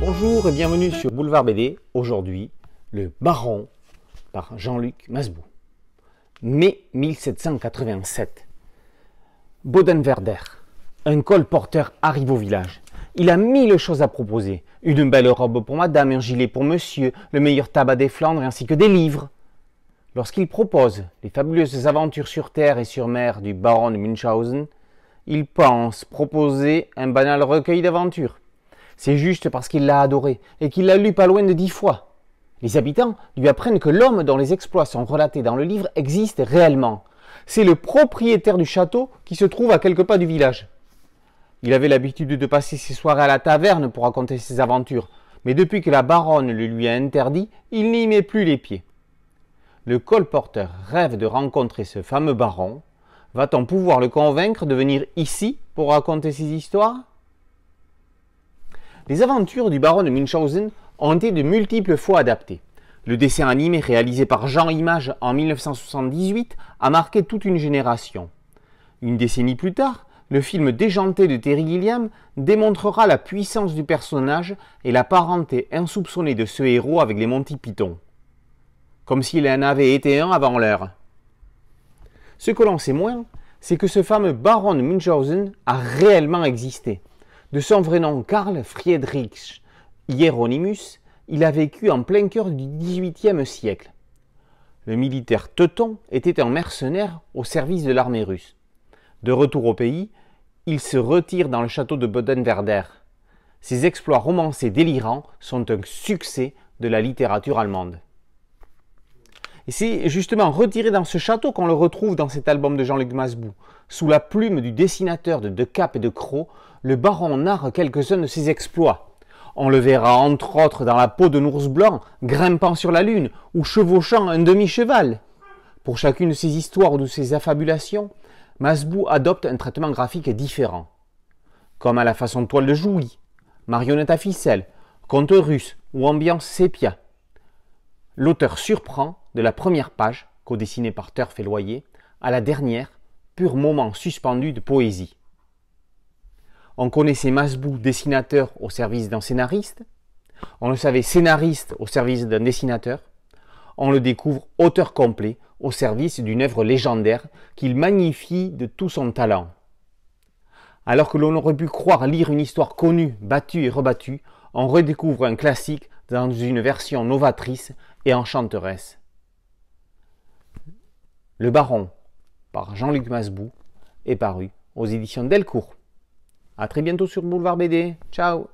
Bonjour et bienvenue sur Boulevard BD. Aujourd'hui, Le Baron par Jean-Luc Masbou. Mai 1787. Bodenwerder, un colporteur arrive au village. Il a mille choses à proposer. Une belle robe pour madame, un gilet pour monsieur, le meilleur tabac des Flandres ainsi que des livres. Lorsqu'il propose les fabuleuses aventures sur terre et sur mer du baron de Münchhausen, il pense proposer un banal recueil d'aventures c'est juste parce qu'il l'a adoré et qu'il l'a lu pas loin de dix fois. Les habitants lui apprennent que l'homme dont les exploits sont relatés dans le livre existe réellement. C'est le propriétaire du château qui se trouve à quelques pas du village. Il avait l'habitude de passer ses soirées à la taverne pour raconter ses aventures, mais depuis que la baronne le lui a interdit, il n'y met plus les pieds. Le colporteur rêve de rencontrer ce fameux baron. Va-t-on pouvoir le convaincre de venir ici pour raconter ses histoires les aventures du baron de Munchausen ont été de multiples fois adaptées. Le dessin animé réalisé par Jean Image en 1978 a marqué toute une génération. Une décennie plus tard, le film déjanté de Terry Gilliam démontrera la puissance du personnage et la parenté insoupçonnée de ce héros avec les Monty Python. Comme s'il en avait été un avant l'heure. Ce que l'on sait moins, c'est que ce fameux baron de Munchausen a réellement existé. De son vrai nom Karl Friedrich Hieronymus, il a vécu en plein cœur du XVIIIe siècle. Le militaire teuton était un mercenaire au service de l'armée russe. De retour au pays, il se retire dans le château de Bodenwerder. Ses exploits romancés délirants sont un succès de la littérature allemande c'est justement retiré dans ce château qu'on le retrouve dans cet album de Jean-Luc Masbou. Sous la plume du dessinateur de De Cap et de Croc, le baron narre quelques-uns de ses exploits. On le verra entre autres dans la peau d'un ours blanc, grimpant sur la lune, ou chevauchant un demi-cheval. Pour chacune de ces histoires ou de ces affabulations, Masbou adopte un traitement graphique différent. Comme à la façon de toile de Jouy, marionnette à ficelle, conte russe ou ambiance sépia. L'auteur surprend de la première page, co-dessinée par Turf et Loyer, à la dernière, pur moment suspendu de poésie. On connaissait Masbou dessinateur au service d'un scénariste, on le savait scénariste au service d'un dessinateur, on le découvre auteur complet au service d'une œuvre légendaire qu'il magnifie de tout son talent. Alors que l'on aurait pu croire lire une histoire connue, battue et rebattue, on redécouvre un classique dans une version novatrice et enchanteresse. Le Baron, par Jean-Luc Masbou, est paru aux éditions Delcourt. A très bientôt sur Boulevard BD. Ciao